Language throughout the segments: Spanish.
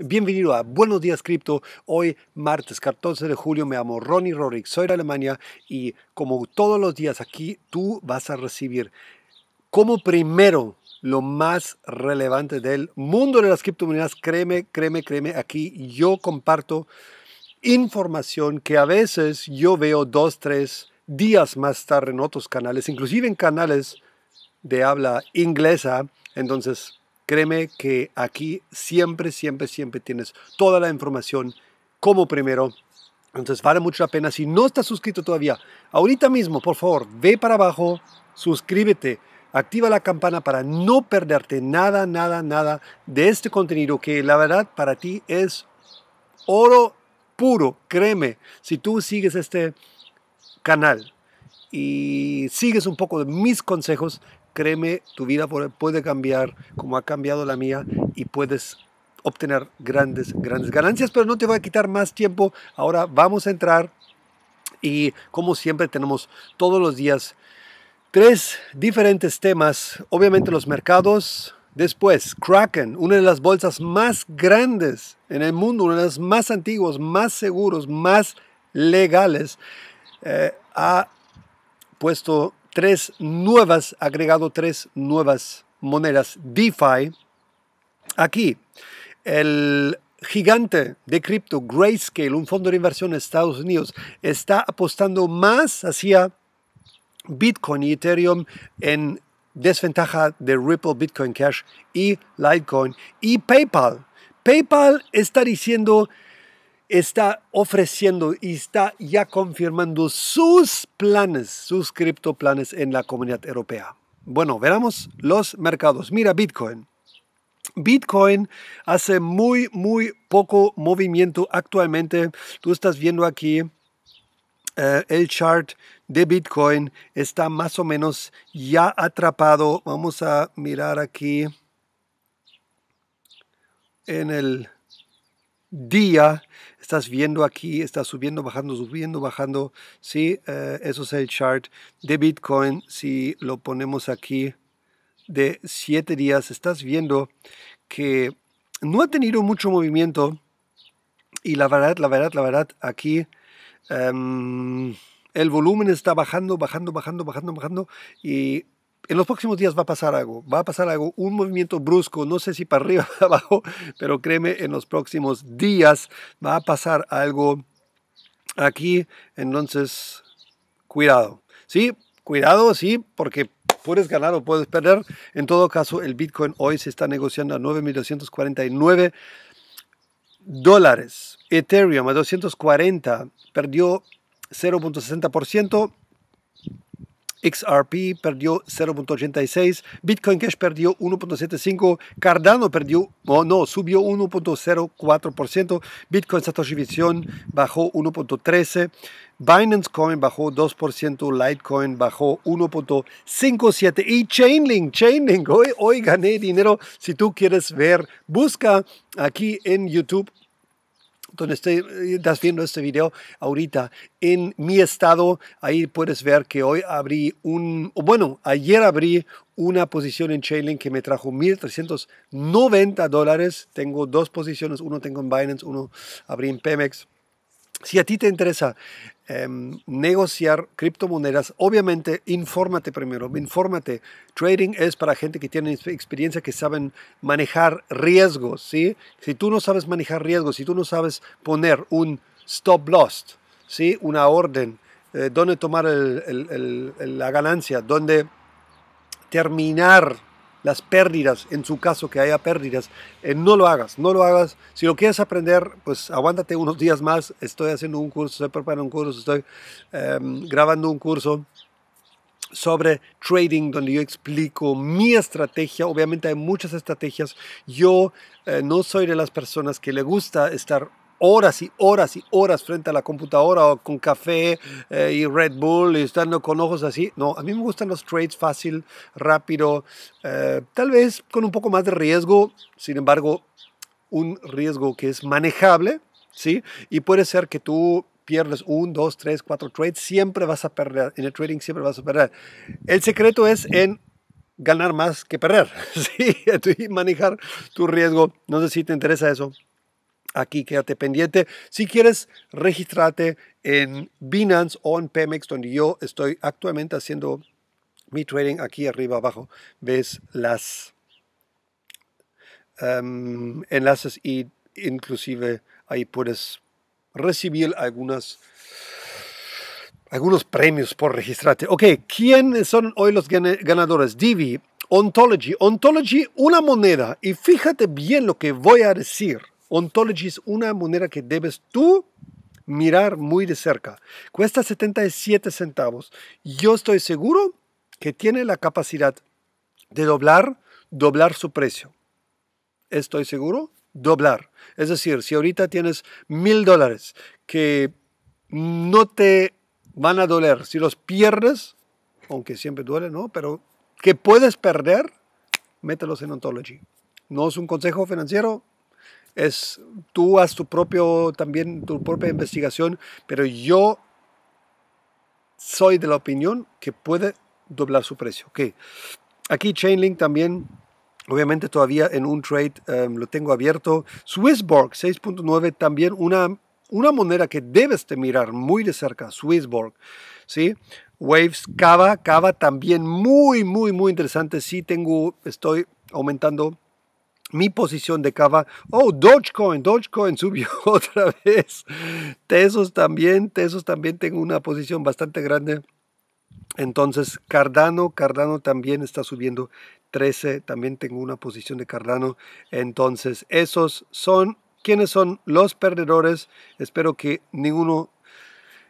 Bienvenido a Buenos Días Cripto. Hoy, martes 14 de julio, me llamo Ronnie Rorick, soy de Alemania y como todos los días aquí, tú vas a recibir como primero lo más relevante del mundo de las criptomonedas. Créeme, créeme, créeme, aquí yo comparto información que a veces yo veo dos, tres días más tarde en otros canales, inclusive en canales de habla inglesa. Entonces, Créeme que aquí siempre, siempre, siempre tienes toda la información como primero. Entonces vale mucho la pena. Si no estás suscrito todavía, ahorita mismo, por favor, ve para abajo, suscríbete, activa la campana para no perderte nada, nada, nada de este contenido que la verdad para ti es oro puro. Créeme, si tú sigues este canal, y sigues un poco de mis consejos, créeme, tu vida puede cambiar como ha cambiado la mía y puedes obtener grandes, grandes ganancias, pero no te voy a quitar más tiempo. Ahora vamos a entrar y como siempre tenemos todos los días tres diferentes temas. Obviamente los mercados. Después, Kraken, una de las bolsas más grandes en el mundo, una de las más antiguas, más seguros, más legales, eh, ha puesto tres nuevas, agregado tres nuevas monedas DeFi. Aquí, el gigante de cripto Grayscale, un fondo de inversión de Estados Unidos, está apostando más hacia Bitcoin y Ethereum en desventaja de Ripple, Bitcoin Cash y Litecoin. Y PayPal. PayPal está diciendo, está ofreciendo y está ya confirmando sus planes, sus criptoplanes en la comunidad europea. Bueno, veamos los mercados. Mira Bitcoin. Bitcoin hace muy, muy poco movimiento actualmente. Tú estás viendo aquí eh, el chart de Bitcoin. Está más o menos ya atrapado. Vamos a mirar aquí en el día estás viendo aquí, está subiendo, bajando, subiendo, bajando. Sí, eh, eso es el chart de Bitcoin. Si lo ponemos aquí de siete días, estás viendo que no ha tenido mucho movimiento. Y la verdad, la verdad, la verdad, aquí em, el volumen está bajando, bajando, bajando, bajando, bajando. Y en los próximos días va a pasar algo, va a pasar algo, un movimiento brusco, no sé si para arriba o para abajo, pero créeme, en los próximos días va a pasar algo aquí, entonces, cuidado, ¿sí? Cuidado, sí, porque puedes ganar o puedes perder. En todo caso, el Bitcoin hoy se está negociando a 9.249 dólares. Ethereum a 240, perdió 0.60%. XRP perdió 0.86, Bitcoin Cash perdió 1.75, Cardano perdió, no, subió 1.04%, Bitcoin Satoshi Vision bajó 1.13%, Binance Coin bajó 2%, Litecoin bajó 1.57% y Chainlink, Chainlink, hoy, hoy gané dinero. Si tú quieres ver, busca aquí en YouTube donde eh, estás viendo este video ahorita. En mi estado, ahí puedes ver que hoy abrí un, bueno, ayer abrí una posición en Chainlink que me trajo 1.390 dólares. Tengo dos posiciones, uno tengo en Binance, uno abrí en Pemex. Si a ti te interesa Em, negociar criptomonedas, obviamente infórmate primero, infórmate. Trading es para gente que tiene experiencia, que saben manejar riesgos, ¿sí? Si tú no sabes manejar riesgos, si tú no sabes poner un stop loss, ¿sí? Una orden, donde eh, dónde tomar la ganancia, dónde terminar las pérdidas, en su caso que haya pérdidas, eh, no lo hagas, no lo hagas. Si lo quieres aprender, pues aguántate unos días más. Estoy haciendo un curso, estoy preparando un curso, estoy em, grabando un curso sobre trading donde yo explico mi estrategia. Obviamente hay muchas estrategias. Yo eh, no soy de las personas que le gusta estar horas y horas y horas frente a la computadora o con café eh, y Red Bull y estando con ojos así. No, a mí me gustan los trades fácil, rápido, eh, tal vez con un poco más de riesgo, sin embargo, un riesgo que es manejable, ¿sí? Y puede ser que tú pierdas un, dos, tres, cuatro trades, siempre vas a perder, en el trading siempre vas a perder. El secreto es en ganar más que perder, ¿sí? Y manejar tu riesgo. No sé si te interesa eso. Aquí quédate pendiente. Si quieres, registrarte en Binance o en Pemex, donde yo estoy actualmente haciendo mi trading. Aquí arriba abajo ves las em, enlaces y inclusive ahí puedes recibir algunas algunos premios por registrarte. Ok, ¿quiénes son hoy los ganadores? Divi, Ontology. Ontology, una moneda. Y fíjate bien lo que voy a decir. Ontology es una moneda que debes tú mirar muy de cerca. Cuesta 77 centavos. Yo estoy seguro que tiene la capacidad de doblar, doblar su precio. Estoy seguro, doblar. Es decir, si ahorita tienes mil dólares que no te van a doler, si los pierdes, aunque siempre duele, ¿no? Pero que puedes perder, mételos en Ontology. No es un consejo financiero, es tú haz tu propio, también tu propia investigación, pero yo soy de la opinión que puede doblar su precio. que Aquí Chainlink también, obviamente todavía en un trade em, lo tengo abierto. Swissborg 6.9 también una, una moneda que debes de mirar muy de cerca, Swissborg. ¿sí? Waves, Cava, Cava también muy, muy, muy interesante. Sí tengo, estoy aumentando mi posición de Cava. Oh, Dogecoin, Dogecoin subió otra vez. Tesos también, Tesos también tengo una posición bastante grande. Entonces, Cardano, Cardano también está subiendo 13, también tengo una posición de Cardano. Entonces, esos son quiénes son los perdedores. Espero que ninguno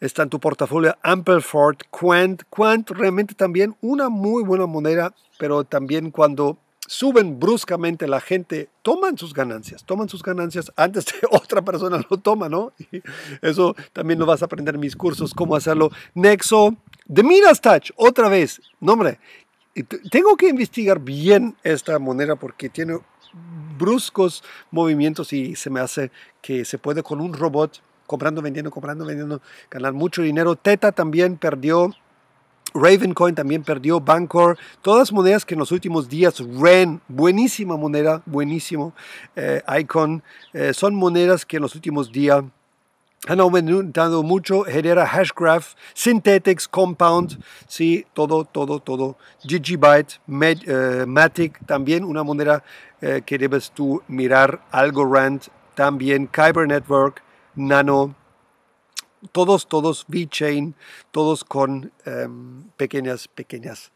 está en tu portafolio. Ampleford, Quant, Quant realmente también una muy buena moneda, pero también cuando suben bruscamente, la gente toman sus ganancias, toman sus ganancias antes de otra persona lo toma, ¿no? eso también lo vas a aprender en mis cursos, cómo hacerlo. Nexo, The Minas Touch, otra vez, nombre. Tengo que investigar bien esta moneda porque tiene bruscos movimientos y se me hace que se puede con un robot comprando, vendiendo, comprando, vendiendo, ganar mucho dinero. Teta también perdió Ravencoin también perdió, Bancor, todas monedas que en los últimos días, REN, buenísima moneda, buenísimo, eh, Icon, eh, son monedas que en los últimos días han aumentado mucho, genera Hashgraph, Synthetics, Compound, sí, todo, todo, todo, Gigabyte, eh, Matic, también una moneda que debes tú mirar, Algorand, también Kyber Network, Nano, todos, todos chain todos con em, pequeñas, pequeñas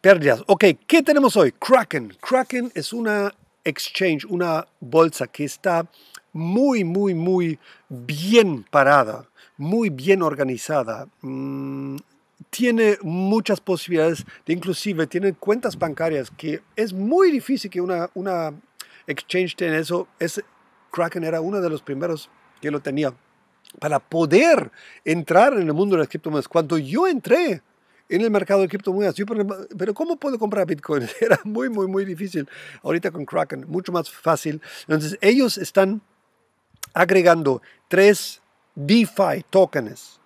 pérdidas. Ok, ¿qué tenemos hoy? Kraken. Kraken es una exchange, una bolsa que está muy, muy, muy bien parada, muy bien organizada. Mm, tiene muchas posibilidades de inclusive tiene cuentas bancarias que es muy difícil que una, una exchange tenga eso. Kraken era uno de los primeros que lo tenía para poder entrar en el mundo de las criptomonedas. Cuando yo entré en el mercado de criptomonedas, yo, pero ¿cómo puedo comprar Bitcoin? Era muy, muy, muy difícil. Ahorita con Kraken, mucho más fácil. Entonces, ellos están agregando tres DeFi tokens,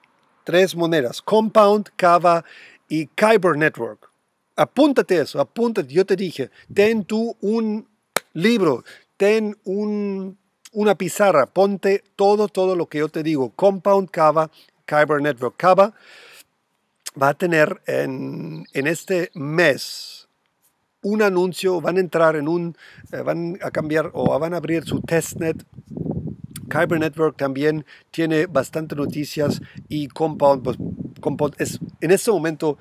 tres monedas, Compound, Kava y Kyber Network. Apúntate eso, apúntate. Yo te dije, ten tú un libro, ten un una pizarra, ponte todo, todo lo que yo te digo, Compound cava, Kyber Network cava, va a tener en, este mes un anuncio, van a entrar en un, eh, van a cambiar o van a abrir su testnet. Kyber Network también tiene bastante noticias y Compound, pues, Compound es en este momento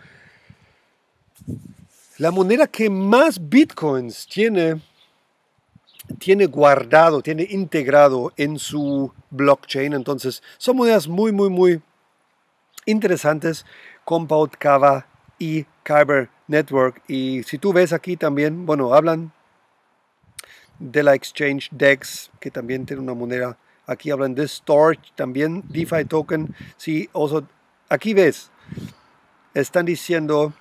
la moneda que más bitcoins tiene tiene guardado, tiene integrado en su blockchain. Entonces, son monedas muy, muy, muy interesantes. Compound, Kava y Kyber Network. Y si tú ves aquí también, bueno, hablan de la exchange DEX, que también tiene una moneda. Aquí hablan de Storch también DeFi Token. Sí, aquí ves, están diciendo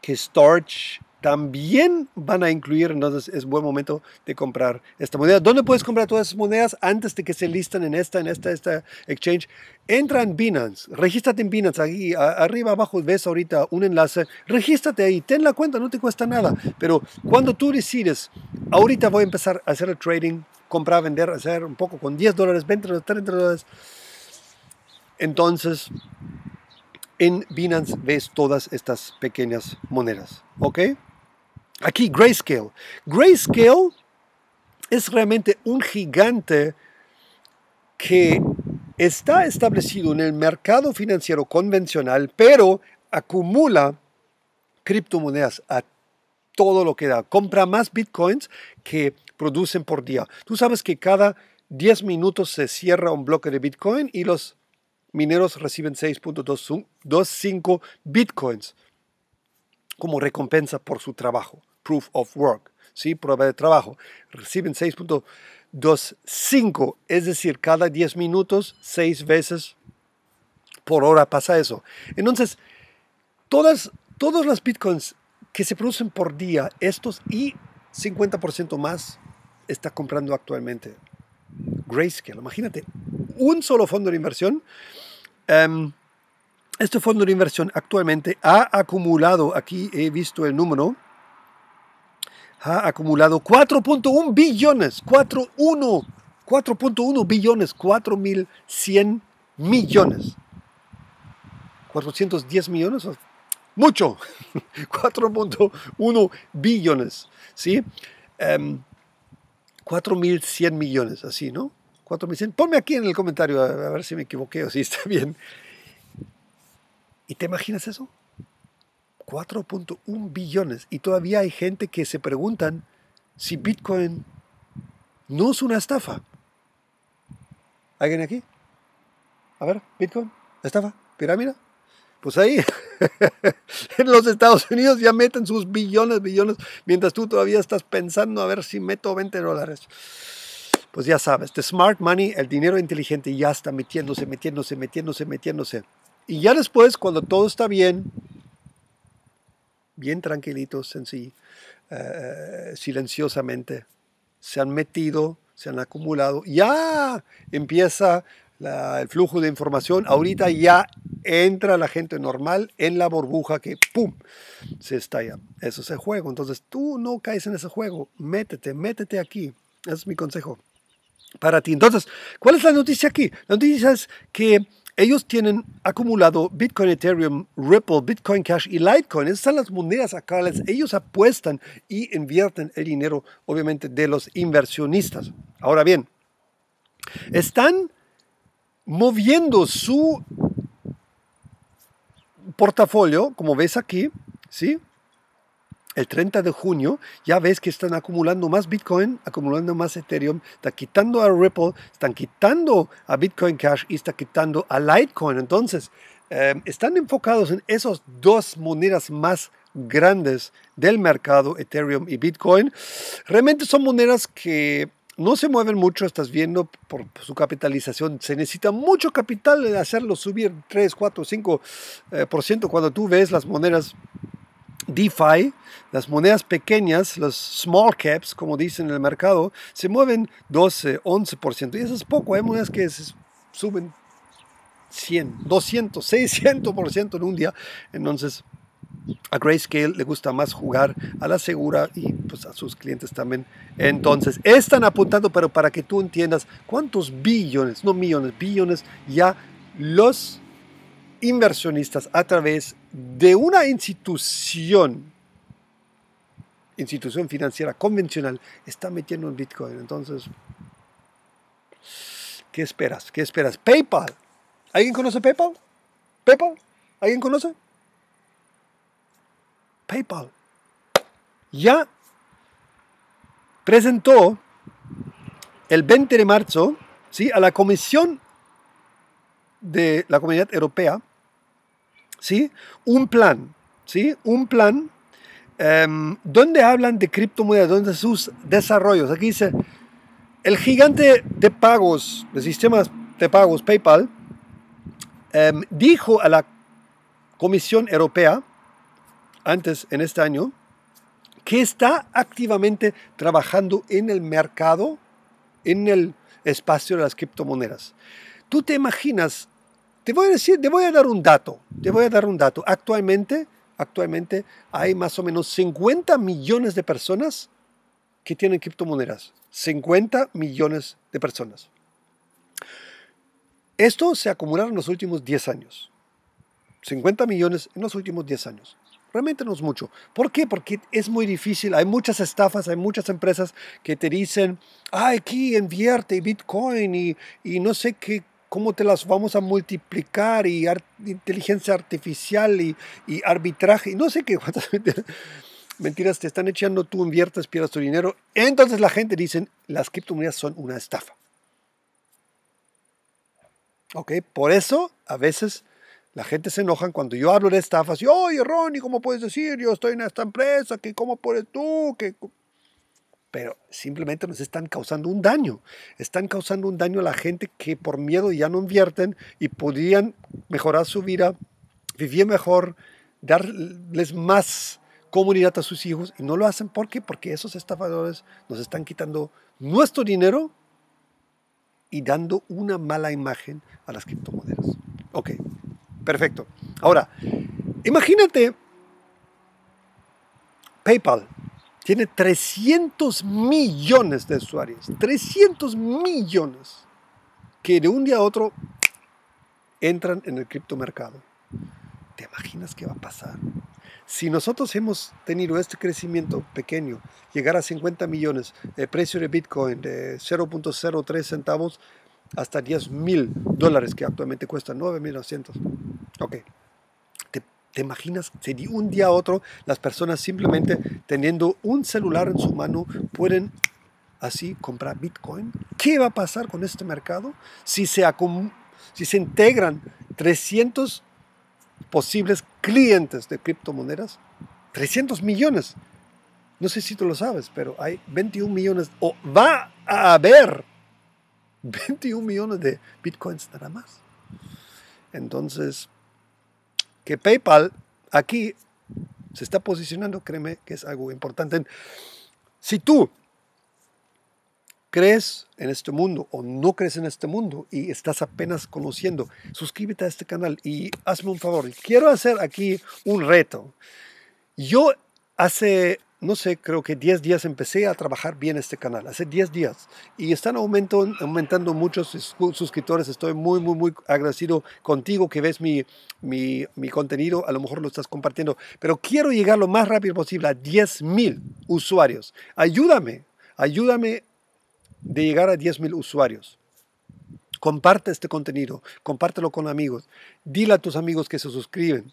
que Storch también van a incluir, entonces es buen momento de comprar esta moneda. ¿Dónde puedes comprar todas esas monedas antes de que se listan en esta, en esta, esta exchange? Entra en Binance, regístrate en Binance, aquí arriba abajo ves ahorita un enlace, regístrate ahí, ten la cuenta, no te cuesta nada, pero cuando tú decides, ahorita voy a empezar a hacer el trading, comprar, vender, hacer un poco con 10 dólares, 20 dólares, 30 dólares, entonces en Binance ves todas estas pequeñas monedas. ¿Ok? Aquí, Grayscale. Grayscale es realmente un gigante que está establecido en el mercado financiero convencional, pero acumula criptomonedas a todo lo que da. Compra más bitcoins que producen por día. Tú sabes que cada 10 minutos se cierra un bloque de bitcoin y los mineros reciben 6.25 bitcoins como recompensa por su trabajo, proof of work, ¿sí? prueba de trabajo. Reciben 6.25, es decir, cada 10 minutos, seis veces por hora pasa eso. Entonces, todas, todas las bitcoins que se producen por día, estos y 50% más está comprando actualmente Grayscale. Imagínate, un solo fondo de inversión. Em, este fondo de inversión actualmente ha acumulado, aquí he visto el número, ha acumulado 4.1 billones, 4.1, 4.1 billones, 4.100 millones. 410 millones, mucho, 4.1 billones, ¿sí? 4.100 em, millones, así, ¿no? 4.100. Ponme aquí en el comentario a ver si me equivoqué o si está bien. ¿Y te imaginas eso? 4.1 billones. Y todavía hay gente que se preguntan si Bitcoin no es una estafa. ¿Alguien aquí? A ver, Bitcoin, estafa, pirámide. Pues ahí, en los Estados Unidos ya meten sus billones, billones, mientras tú todavía estás pensando a ver si meto 20 dólares. Pues ya sabes, the smart money, el dinero inteligente ya está metiéndose, metiéndose, metiéndose, metiéndose. Y ya después, cuando todo está bien, bien tranquilitos en eh, sí, silenciosamente, se han metido, se han acumulado, ya empieza el flujo de información, ahorita ya entra la gente normal en la burbuja que ¡pum! se estalla. Eso es el juego. Entonces tú no caes en ese juego. Métete, métete aquí. es mi consejo para ti. Entonces, ¿cuál es la noticia aquí? La noticia es que ellos tienen acumulado Bitcoin, Ethereum, Ripple, Bitcoin Cash y Litecoin. Estas son las monedas a las ellos apuestan y invierten el dinero, obviamente, de los inversionistas. Ahora bien, están moviendo su portafolio, como ves aquí, ¿sí? el 30 de junio, ya ves que están acumulando más Bitcoin, acumulando más Ethereum, están quitando a Ripple, están quitando a Bitcoin Cash y están quitando a Litecoin. Entonces, em, están enfocados en esas dos monedas más grandes del mercado, Ethereum y Bitcoin. Realmente son monedas que no se mueven mucho, estás viendo por su capitalización, se necesita mucho capital de hacerlo subir 3, 4, 5% por ciento cuando tú ves las monedas DeFi, las monedas pequeñas, los small caps, como dicen en el mercado, se mueven 12, 11%. Y eso es poco. Hay monedas que suben 100, 200, 600% en un día. Entonces, a Grayscale le gusta más jugar a la segura y pues, a sus clientes también. Entonces, están apuntando, pero para que tú entiendas cuántos billones, no millones, billones ya los inversionistas a través de una institución, institución financiera convencional, está metiendo en Bitcoin. Entonces, ¿qué esperas? ¿Qué esperas? PayPal. ¿Alguien conoce PayPal? ¿PayPal? ¿Alguien conoce? PayPal. Ya presentó el 20 de marzo ¿sí? a la Comisión de la Comunidad Europea un plan, ¿sí? Un plan em, donde hablan de criptomonedas, donde sus desarrollos. Aquí dice, el gigante de pagos, de sistemas de pagos PayPal, em, dijo a la Comisión Europea, antes en este año, que está activamente trabajando en el mercado, en el espacio de las criptomonedas. ¿Tú te imaginas te voy a decir, te voy a dar un dato, te voy a dar un dato. Actualmente, actualmente hay más o menos 50 millones de personas que tienen criptomonedas. 50 millones de personas. Esto se acumularon en los últimos 10 años. 50 millones en los últimos 10 años. Realmente no es mucho. ¿Por qué? Porque es muy difícil. Hay muchas estafas, hay muchas empresas que te dicen, ah, aquí invierte Bitcoin y, y no sé qué cómo te las vamos a multiplicar y inteligencia artificial y, arbitraje y no sé qué mentiras, te están echando, tú inviertes, pierdas tu dinero. Entonces la gente dice, las criptomonedas son una estafa. ¿Ok? Por eso a veces la gente se enoja cuando yo hablo de estafas y, oye, Ronnie, ¿cómo puedes decir? Yo estoy en esta empresa, que ¿cómo puedes tú? que pero simplemente nos están causando un daño. Están causando un daño a la gente que por miedo ya no invierten y podrían mejorar su vida, vivir mejor, darles más comunidad a sus hijos y no lo hacen ¿por qué? porque esos estafadores nos están quitando nuestro dinero y dando una mala imagen a las criptomonedas. Ok, perfecto. Ahora, imagínate PayPal, tiene 300 millones de usuarios. 300 millones que de un día a otro entran en el criptomercado. ¿Te imaginas qué va a pasar? Si nosotros hemos tenido este crecimiento pequeño, llegar a 50 millones, el precio de Bitcoin de 0.03 centavos hasta 10 mil dólares, que actualmente cuesta 9.900. Ok, ¿Te imaginas si de un día a otro las personas simplemente teniendo un celular en su mano pueden así comprar Bitcoin? ¿Qué va a pasar con este mercado si se, si se integran 300 posibles clientes de criptomonedas? 300 millones. No sé si tú lo sabes, pero hay 21 millones, o va a haber 21 millones de bitcoins nada más. Entonces, que PayPal aquí se está posicionando, créeme que es algo importante. Si tú crees en este mundo o no crees en este mundo y estás apenas conociendo, suscríbete a este canal y hazme un favor. Quiero hacer aquí un reto. Yo hace no sé, creo que 10 días empecé a trabajar bien este canal, hace 10 días. Y están aumentando, aumentando muchos suscriptores. Estoy muy, muy, muy agradecido contigo que ves mi, mi contenido. A lo mejor lo estás compartiendo. Pero quiero llegar lo más rápido posible a 10.000 mil usuarios. Ayúdame, ayúdame de llegar a 10.000 mil usuarios. Comparte este contenido, compártelo con amigos. Dile a tus amigos que se suscriben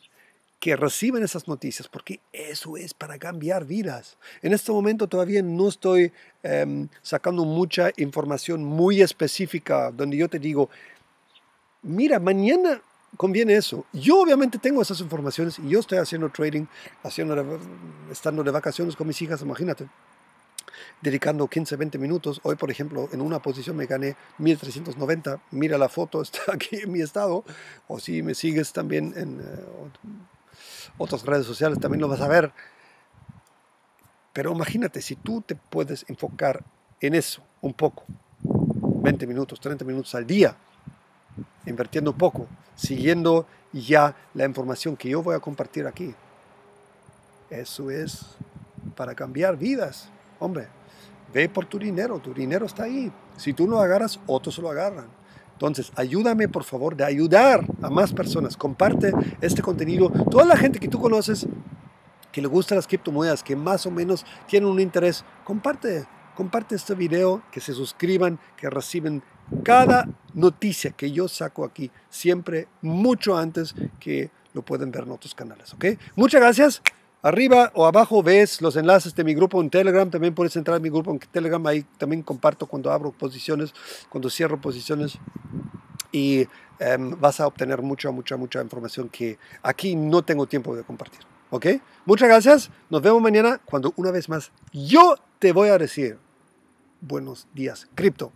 que reciben esas noticias, porque eso es para cambiar vidas. En este momento todavía no estoy em, sacando mucha información muy específica donde yo te digo, mira, mañana conviene eso. Yo obviamente tengo esas informaciones y yo estoy haciendo trading, haciendo, estando de vacaciones con mis hijas, imagínate dedicando 15, 20 minutos. Hoy, por ejemplo, en una posición me gané 1390. Mira la foto, está aquí en mi estado. O si me sigues también en, eh, otras redes sociales también lo vas a ver. Pero imagínate, si tú te puedes enfocar en eso un poco, 20 minutos, 30 minutos al día, invirtiendo un poco, siguiendo ya la información que yo voy a compartir aquí. Eso es para cambiar vidas, hombre. Ve por tu dinero, tu dinero está ahí. Si tú no agarras, otros lo agarran. Entonces, ayúdame por favor de ayudar a más personas. Comparte este contenido. Toda la gente que tú conoces, que le gustan las criptomonedas, que más o menos tienen un interés, comparte, comparte este video, que se suscriban, que reciben cada noticia que yo saco aquí, siempre mucho antes que lo pueden ver en otros canales. ¿ok? Muchas gracias. Arriba o abajo ves los enlaces de mi grupo en Telegram. También puedes entrar a mi grupo en Telegram. Ahí también comparto cuando abro posiciones, cuando cierro posiciones. Y em, vas a obtener mucha, mucha, mucha información que aquí no tengo tiempo de compartir. ¿Ok? Muchas gracias. Nos vemos mañana cuando una vez más yo te voy a decir buenos días, cripto.